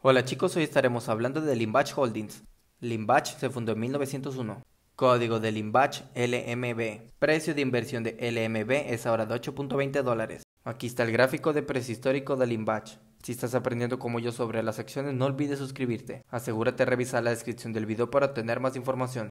Hola chicos, hoy estaremos hablando de Limbach Holdings. Limbach se fundó en 1901. Código de Limbach LMB. Precio de inversión de LMB es ahora de 8.20 dólares. Aquí está el gráfico de precio histórico de Limbach. Si estás aprendiendo como yo sobre las acciones, no olvides suscribirte. Asegúrate de revisar la descripción del video para obtener más información.